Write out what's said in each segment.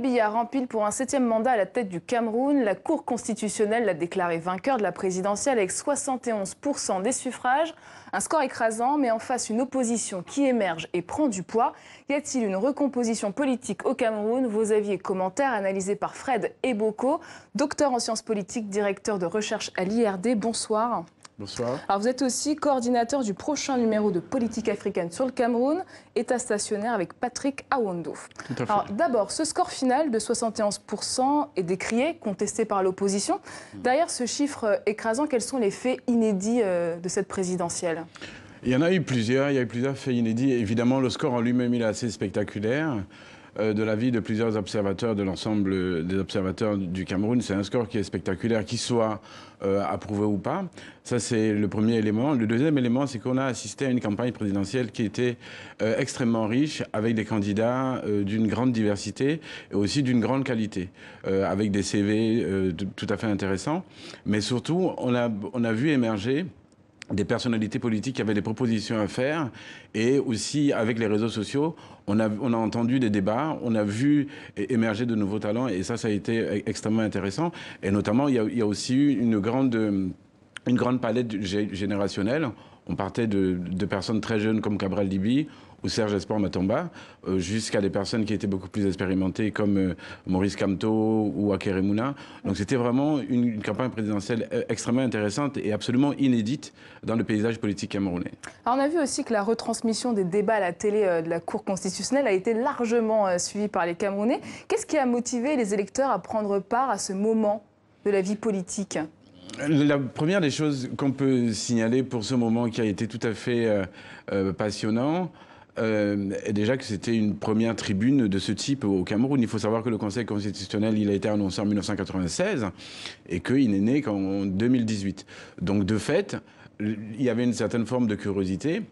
Billard remplit pour un septième mandat à la tête du Cameroun. La Cour constitutionnelle l'a déclaré vainqueur de la présidentielle avec 71% des suffrages. Un score écrasant, mais en face une opposition qui émerge et prend du poids. Y a-t-il une recomposition politique au Cameroun Vos avis et commentaires analysés par Fred Eboko, docteur en sciences politiques, directeur de recherche à l'IRD. Bonsoir. Alors vous êtes aussi coordinateur du prochain numéro de politique africaine sur le Cameroun, état stationnaire avec Patrick Awondo. Alors d'abord, ce score final de 71% est décrié, contesté par l'opposition. Hmm. Derrière ce chiffre écrasant, quels sont les faits inédits euh, de cette présidentielle il y en a eu plusieurs, il y a eu plusieurs faits inédits. Évidemment, le score en lui-même, est assez spectaculaire. Euh, de l'avis de plusieurs observateurs, de l'ensemble des observateurs du Cameroun, c'est un score qui est spectaculaire, qu'il soit euh, approuvé ou pas. Ça, c'est le premier élément. Le deuxième élément, c'est qu'on a assisté à une campagne présidentielle qui était euh, extrêmement riche, avec des candidats d'une grande diversité et aussi d'une grande qualité, avec des CV tout à fait intéressants. Mais surtout, on a, on a vu émerger des personnalités politiques qui avaient des propositions à faire. Et aussi, avec les réseaux sociaux, on a, entendu des débats, on a vu émerger de nouveaux talents. Et ça, ça a été e, extrêmement intéressant. Et notamment, il y a, aussi eu une grande, une grande palette générationnelle. On partait de personnes très jeunes comme Cabral Dibi ou Serge Espoir Matomba, euh, jusqu'à des personnes qui étaient beaucoup plus expérimentées comme euh, Maurice Camteau ou Mouna. Donc c'était vraiment une, campagne présidentielle euh, extrêmement intéressante et absolument inédite dans le paysage politique camerounais. on a vu aussi que la retransmission des débats à la télé de la Cour constitutionnelle a été largement suivie par les Camerounais. Qu'est-ce qui a motivé les électeurs à prendre part à ce moment de la vie politique la première des choses qu'on peut signaler pour ce moment qui a été tout à fait passionnant, euh, déjà que c'était une première tribune de ce type au Cameroun. Il faut savoir que le Conseil constitutionnel, il a été annoncé en 1996 et qu'il n'est né qu'en 2018. Donc de fait, il y avait une certaine forme de curiosité.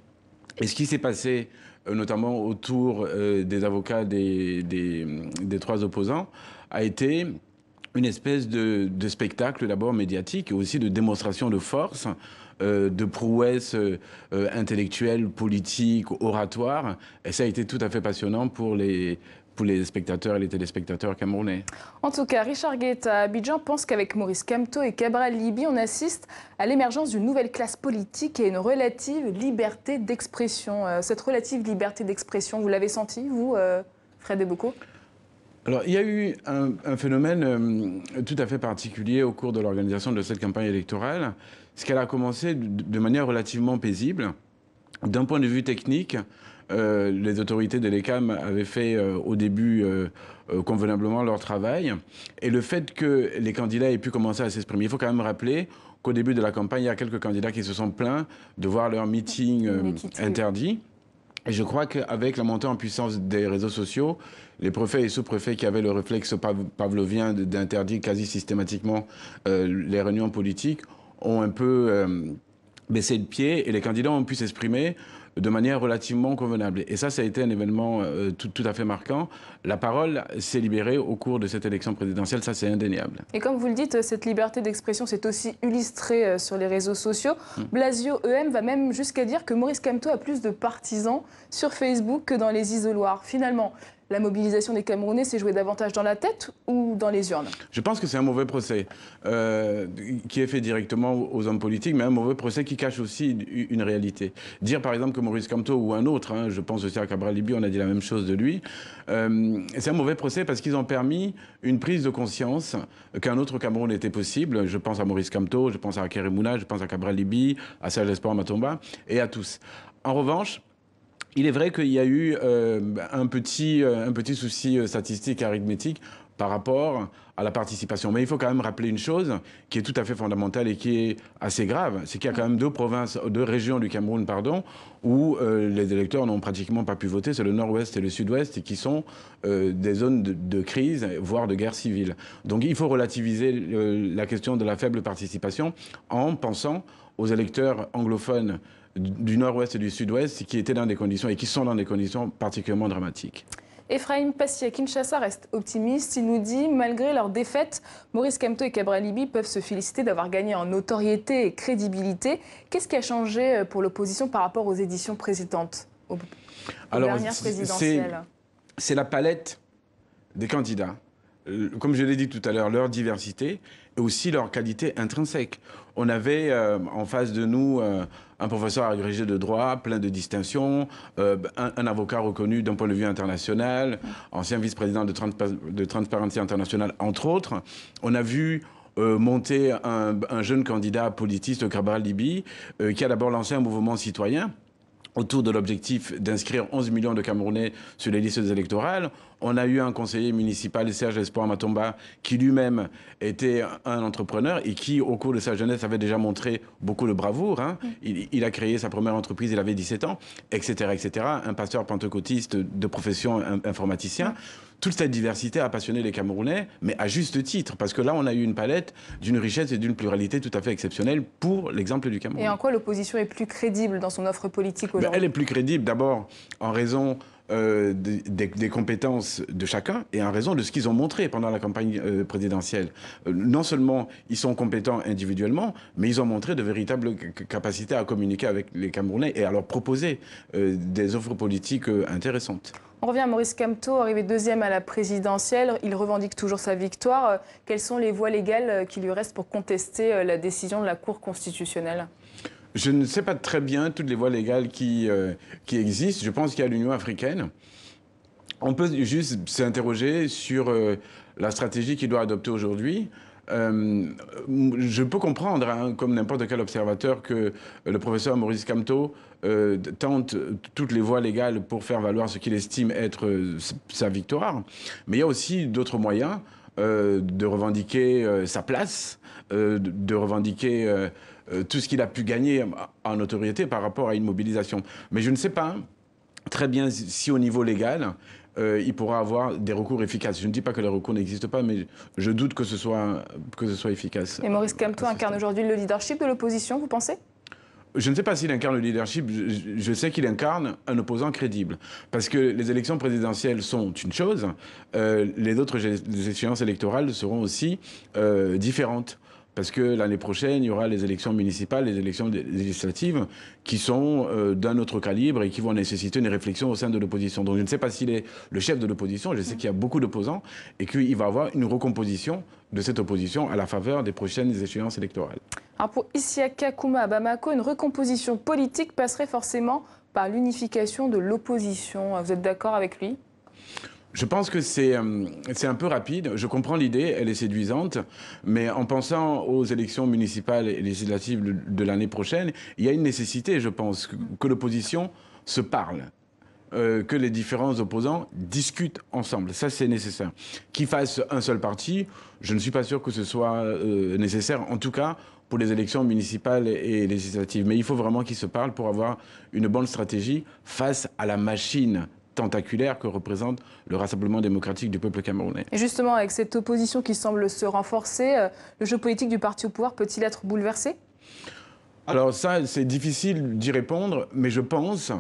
Et ce qui s'est passé euh, notamment autour euh, des avocats des, des, des, trois opposants, a été une espèce de, spectacle d'abord médiatique et aussi de démonstration de force, euh, de prouesse euh, intellectuelle, politique, oratoire. Et ça a été tout à fait passionnant pour les, pour les spectateurs et les téléspectateurs camerounais. En tout cas, Richard Guetta à Abidjan pense qu'avec Maurice Camteau et Cabral Libi, on assiste à l'émergence d'une nouvelle classe politique et une relative liberté d'expression. Euh, cette relative liberté d'expression, vous l'avez senti, vous, Fred Eboko alors, il y a eu un, phénomène euh, tout à fait particulier au cours de l'organisation de cette campagne électorale, Ce qu'elle a commencé de, manière relativement paisible. D'un point de vue technique, euh, les autorités de l'ECAM avaient fait euh, au début convenablement leur travail. Et le fait que les candidats aient pu commencer à s'exprimer, il faut quand même rappeler qu'au début de la campagne, il y a quelques candidats qui se sont plaints de voir leur meeting interdit. Et je crois qu'avec la montée en puissance des réseaux sociaux, les préfets et sous-préfets qui avaient le réflexe pavlovien d'interdire quasi systématiquement euh, les réunions politiques ont un peu euh, baissé le pied et les candidats ont pu s'exprimer de manière relativement convenable. Et ça, ça a été un événement euh, tout, à fait marquant. La parole s'est libérée au cours de cette élection présidentielle, ça c'est indéniable. Et comme vous le dites, cette liberté d'expression s'est aussi illustrée euh, sur les réseaux sociaux. Hum. Blasio EM va même jusqu'à dire que Maurice Camteau a plus de partisans sur Facebook que dans les isoloirs. Finalement, la mobilisation des Camerounais s'est jouée davantage dans la tête ou dans les urnes Je pense que c'est un mauvais procès euh, qui est fait directement aux hommes politiques, mais un mauvais procès qui cache aussi une, réalité. Dire par exemple que Maurice Camteau ou un autre, hein, je pense aussi à Cabral Libye on a dit la même chose de lui, euh, c'est un mauvais procès parce qu'ils ont permis une prise de conscience qu'un autre Cameroun était possible. Je pense à Maurice Camteau, je pense à Kerimouna, je pense à Cabral Libi, à Serge Espoir Matomba et à tous. En revanche, il est vrai qu'il y a eu euh, un, petit, euh, un petit souci euh, statistique arithmétique par rapport à la participation. Mais il faut quand même rappeler une chose qui est tout à fait fondamentale et qui est assez grave, c'est qu'il y a quand même deux provinces, deux régions du Cameroun, pardon, où les électeurs n'ont pratiquement pas pu voter, c'est le nord-ouest et le sud-ouest, qui sont des zones de, crise, voire de guerre civile. Donc il faut relativiser la question de la faible participation en pensant aux électeurs anglophones du nord-ouest et du sud-ouest qui étaient dans des conditions et qui sont dans des conditions particulièrement dramatiques. Ephraim Passier, Kinshasa reste optimiste. Il nous dit, malgré leur défaite, Maurice Kamto et Cabralibi peuvent se féliciter d'avoir gagné en notoriété et crédibilité. Qu'est-ce qui a changé euh, pour l'opposition par rapport aux éditions précédentes, Alors, C'est la palette des candidats. Euh, comme je l'ai dit tout à l'heure, leur diversité et aussi leur qualité intrinsèque on avait euh, en face de nous euh, un professeur agrégé de droit, plein de distinctions, euh, un, avocat reconnu d'un point de vue international, ancien vice-président de, de Transparency International, entre autres. On a vu monter un, jeune candidat politiste, au Libi, Libye qui a d'abord lancé un mouvement citoyen autour de l'objectif d'inscrire 11 millions de Camerounais sur les listes électorales. On a eu un conseiller municipal, Serge Espoir Matomba, qui lui-même était un entrepreneur et qui, au cours de sa jeunesse, avait déjà montré beaucoup de bravoure. Hein. Mm. Il, a créé sa première entreprise, il avait 17 ans, etc. etc. Un pasteur pentecôtiste de profession informaticien. Mm. Toute cette diversité a passionné les Camerounais, mais à juste titre, parce que là, on a eu une palette d'une richesse et d'une pluralité tout à fait exceptionnelle pour l'exemple du Cameroun. Et en quoi l'opposition est plus crédible dans son offre politique ben, aujourd'hui Elle est plus crédible d'abord en raison euh, des, compétences de chacun et en raison de ce qu'ils ont montré pendant la campagne euh, présidentielle. Euh, non seulement ils sont compétents individuellement, mais ils ont montré de véritables capacités à communiquer avec les Camerounais et à leur proposer des offres politiques intéressantes. On revient à Maurice Camteau, arrivé deuxième à la présidentielle. Il revendique toujours sa victoire. Quelles sont les voies légales qui lui restent pour contester la décision de la Cour constitutionnelle je ne sais pas très bien toutes les voies légales qui, euh, qui existent. Je pense qu'il y a l'Union africaine. On peut juste s'interroger sur euh, la stratégie qu'il doit adopter aujourd'hui. Euh, je peux comprendre, hein, comme n'importe quel observateur, que le professeur Maurice Camteau tente toutes les voies légales pour faire valoir ce qu'il estime être sa victoire. Mais il y a aussi d'autres moyens. Euh, de revendiquer euh, sa place, euh, de, revendiquer tout ce qu'il a pu gagner en autorité par rapport à une mobilisation. Mais je ne sais pas très bien si au niveau légal, il pourra avoir des recours efficaces. Je ne dis pas que les recours n'existent pas, mais je doute que ce soit, que ce soit efficace. Et Maurice Camteau incarne aujourd'hui le leadership de l'opposition, vous pensez je ne sais pas s'il incarne le leadership, je sais qu'il incarne un opposant crédible. Parce que les élections présidentielles sont une chose, euh, les autres échéances électorales seront aussi euh, différentes. Parce que l'année prochaine, il y aura les élections municipales, les élections législatives qui sont euh, d'un autre calibre et qui vont nécessiter une réflexion au sein de l'opposition. Donc je ne sais pas s'il est le chef de l'opposition, je sais qu'il y a beaucoup d'opposants et qu'il va avoir une recomposition de cette opposition à la faveur des prochaines échéances électorales. Alors pour ici Kuma à Bamako, une recomposition politique passerait forcément par l'unification de l'opposition. Vous êtes d'accord avec lui je pense que euh, c'est un peu rapide. Je comprends l'idée, elle est séduisante, mais en pensant aux élections municipales et législatives de l'année prochaine, il y a une nécessité, je pense, que, l'opposition se parle. Euh, que les différents opposants discutent ensemble. Ça, c'est nécessaire. Qu'ils fassent un seul parti, je ne suis pas sûr que ce soit euh, nécessaire, en tout cas pour les élections municipales et législatives. Mais il faut vraiment qu'ils se parlent pour avoir une bonne stratégie face à la machine tentaculaire que représente le Rassemblement démocratique du peuple camerounais. Et justement, avec cette opposition qui semble se renforcer, euh, le jeu politique du parti au pouvoir peut-il être bouleversé alors ça, c'est difficile d'y répondre, mais je pense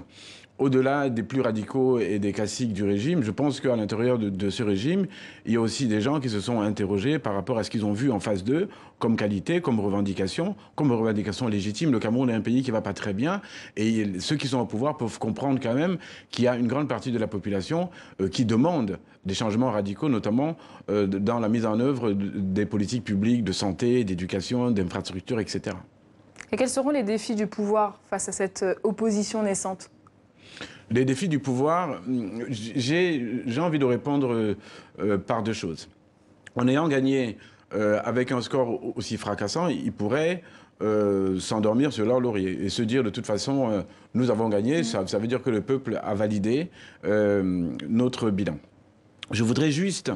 au-delà des plus radicaux et des classiques du régime, je pense qu'à l'intérieur de, ce régime, il y a aussi des gens qui se sont interrogés par rapport à ce qu'ils ont vu en face d'eux comme qualité, comme revendication, comme revendication légitime. Le Cameroun est un pays qui ne va pas très bien et ceux qui sont au pouvoir peuvent comprendre quand même qu'il y a une grande partie de la population euh, qui demande des changements radicaux, notamment euh, dans la mise en œuvre des politiques publiques de santé, d'éducation, d'infrastructures, etc. Et quels seront les défis du pouvoir face à cette euh, opposition naissante les défis du pouvoir, j'ai envie de répondre euh, par deux choses. En ayant gagné euh, avec un score aussi fracassant, ils pourraient euh, s'endormir sur leur laurier et se dire de toute façon, nous avons gagné, mm. ça, veut dire que le peuple a validé notre bilan. Je voudrais juste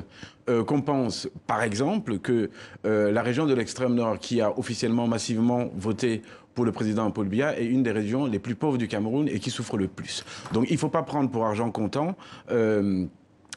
qu'on pense, par exemple, que la région de l'extrême nord, qui a officiellement massivement voté pour le président Paul Biya, est une des régions les plus pauvres du Cameroun et qui souffre le plus. Donc il ne faut pas prendre pour argent comptant. Euh,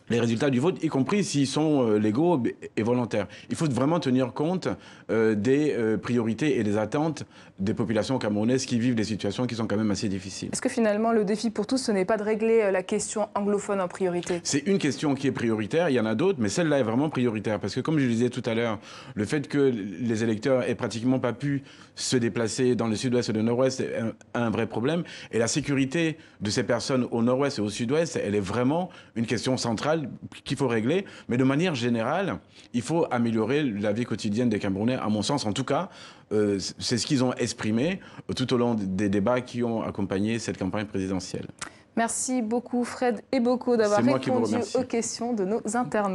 les résultats du vote, y compris s'ils sont euh, légaux et volontaires. Il faut vraiment tenir compte euh, des euh, priorités et des attentes des populations camerounaises qui vivent des situations qui sont quand même assez difficiles. Est-ce que finalement le défi pour tous, ce n'est pas de régler la question anglophone en priorité C'est une question qui est prioritaire, il y en a d'autres, mais celle-là est vraiment prioritaire. Parce que comme je le disais tout à l'heure, le fait que les électeurs aient pratiquement pas pu se déplacer dans le sud-ouest et le nord-ouest est un vrai problème. Et la sécurité de ces personnes au nord-ouest et au sud-ouest, elle est vraiment une question centrale qu'il faut régler, mais de manière générale, il faut améliorer la vie quotidienne des Camerounais, à mon sens en tout cas. Euh, c'est ce qu'ils ont exprimé euh, tout au long des débats qui ont accompagné cette campagne présidentielle. Merci beaucoup Fred et beaucoup d'avoir répondu aux questions de nos internautes.